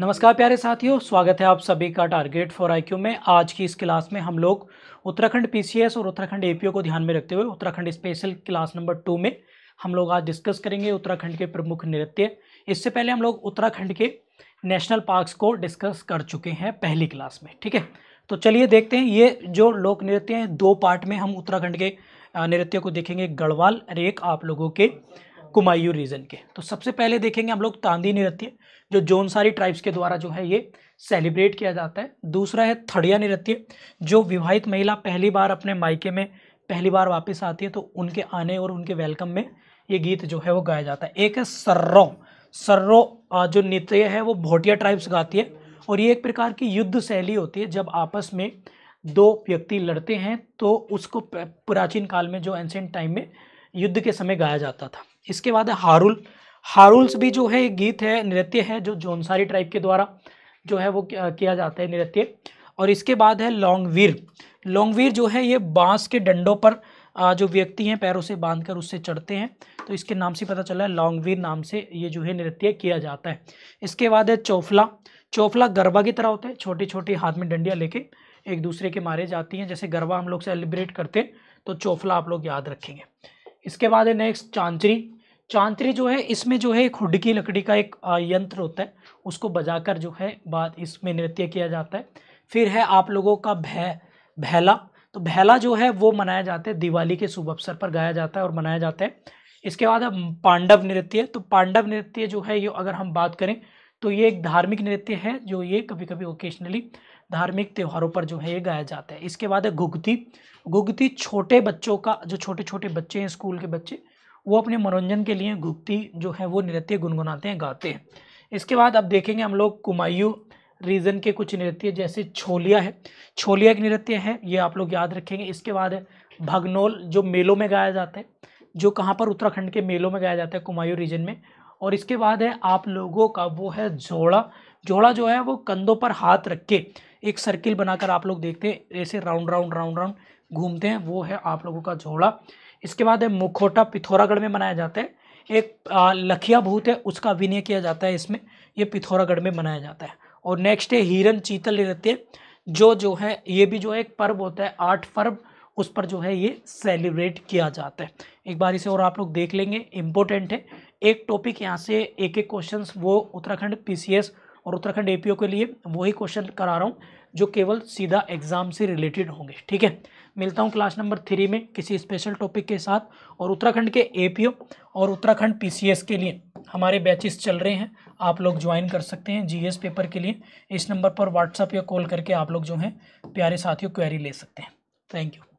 नमस्कार प्यारे साथियों स्वागत है आप सभी का टारगेट फॉर आईक्यू में आज की इस क्लास में हम लोग उत्तराखंड पीसीएस और उत्तराखंड एपीओ को ध्यान में रखते हुए Uttarakhand special class number two में हम लोग आज डिस्कस करेंगे उत्तराखंड के प्रमुख नृत्य इससे पहले हम लोग उत्तराखंड के नेशनल पार्क्स को डिस्कस कर चुके हैं पहली क्लास में ठीक है तो चलिए देखते हैं ये जो लोक नृत्य हैं दो पार्ट में हम उत्तराखंड के नृत्य को देखेंगे गढ़वाल रेख आप लोगों के कुमायूं रीजन के तो सबसे पहले देखेंगे हम लोग तांदी नृत्य जो जौनसारी ट्राइब्स के द्वारा जो है ये सेलिब्रेट किया जाता है दूसरा है थड़िया नृत्य जो विवाहित महिला पहली बार अपने मायके में पहली बार वापस आती है तो उनके आने और उनके वेलकम में ये गीत जो है वो गाया जाता है एक है सर्रो सर्रो जो नृत्य है वो भोटिया ट्राइब्स गाती है और ये एक प्रकार की युद्ध शैली होती है जब आपस में दो व्यक्ति लड़ते हैं तो उसको प्राचीन काल में जो एंशेंट टाइम में युद्ध के समय गाया जाता था इसके बाद है हारुल हारुल्स भी जो है गीत है नृत्य है जो जौनसारी ट्राइब के द्वारा जो है वो किया जाता है नृत्य और इसके बाद है लॉन्गवीर लॉन्गवीर जो है ये बांस के डंडों पर जो व्यक्ति हैं पैरों से बांध कर उससे चढ़ते हैं तो इसके नाम से पता चला है लॉन्गवीर नाम से ये जो है नृत्य किया जाता है इसके बाद है चौफला चौफला गरबा की तरह होता है छोटी छोटी हाथ में डंडियाँ लेके एक दूसरे के मारे जाती हैं जैसे गरबा हम लोग सेलिब्रेट करते हैं तो चौफला आप लोग याद रखेंगे इसके बाद है नेक्स्ट चांचरी चांतरी जो है इसमें जो है एक हुड की लकड़ी का एक यंत्र होता है उसको बजाकर जो है बात इसमें नृत्य किया जाता है फिर है आप लोगों का भै भैला तो भैला जो है वो मनाया जाता है दिवाली के शुभ अवसर पर गाया जाता है और मनाया जाता है इसके बाद है पांडव नृत्य तो पांडव नृत्य जो है ये अगर हम बात करें तो ये एक धार्मिक नृत्य है जो ये कभी कभी ओकेशनली धार्मिक त्योहारों पर जो है ये गाया जाता है इसके बाद है घुगती घुगती छोटे बच्चों का जो छोटे छोटे बच्चे हैं स्कूल के बच्चे वो अपने मनोरंजन के लिए घुपती जो है वो नृत्य गुनगुनाते हैं गाते हैं इसके बाद अब देखेंगे हम लोग कुमायूं रीजन के कुछ नृत्य जैसे छोलिया है छोलिया एक नृत्य है ये आप लोग याद रखेंगे इसके बाद है भगनोल जो मेलों में गाया जाता है जो कहाँ पर उत्तराखंड के मेलों में गाया जाता है कुमायूं रीजन में और इसके बाद है आप लोगों का वो है झोड़ा झोड़ा जो है वो कंधों पर हाथ रख के एक सर्किल बनाकर आप लोग देखते हैं ऐसे राउंड राउंड राउंड राउंड घूमते हैं वो है आप लोगों का झोड़ा इसके बाद है मुखोटा पिथौरागढ़ में मनाया जाता है एक लखिया भूत है उसका अभिनय किया जाता है इसमें ये पिथौरागढ़ में मनाया जाता है और नेक्स्ट है हिरन चीतल नृत्य जो जो है ये भी जो है एक पर्व होता है आठ पर्व उस पर जो है ये सेलिब्रेट किया जाता है एक बार इसे और आप लोग देख लेंगे इम्पोर्टेंट है एक टॉपिक यहाँ से एक एक क्वेश्चन वो उत्तराखंड पीसीएस और उत्तराखंड एपीओ के लिए वही क्वेश्चन करा रहा हूँ जो केवल सीधा एग्ज़ाम से रिलेटेड होंगे ठीक है मिलता हूँ क्लास नंबर थ्री में किसी स्पेशल टॉपिक के साथ और उत्तराखंड के ए और उत्तराखंड पी के लिए हमारे बैचेस चल रहे हैं आप लोग ज्वाइन कर सकते हैं जीएस पेपर के लिए इस नंबर पर व्हाट्सअप या कॉल करके आप लोग जो हैं प्यारे साथियों क्वेरी ले सकते हैं थैंक यू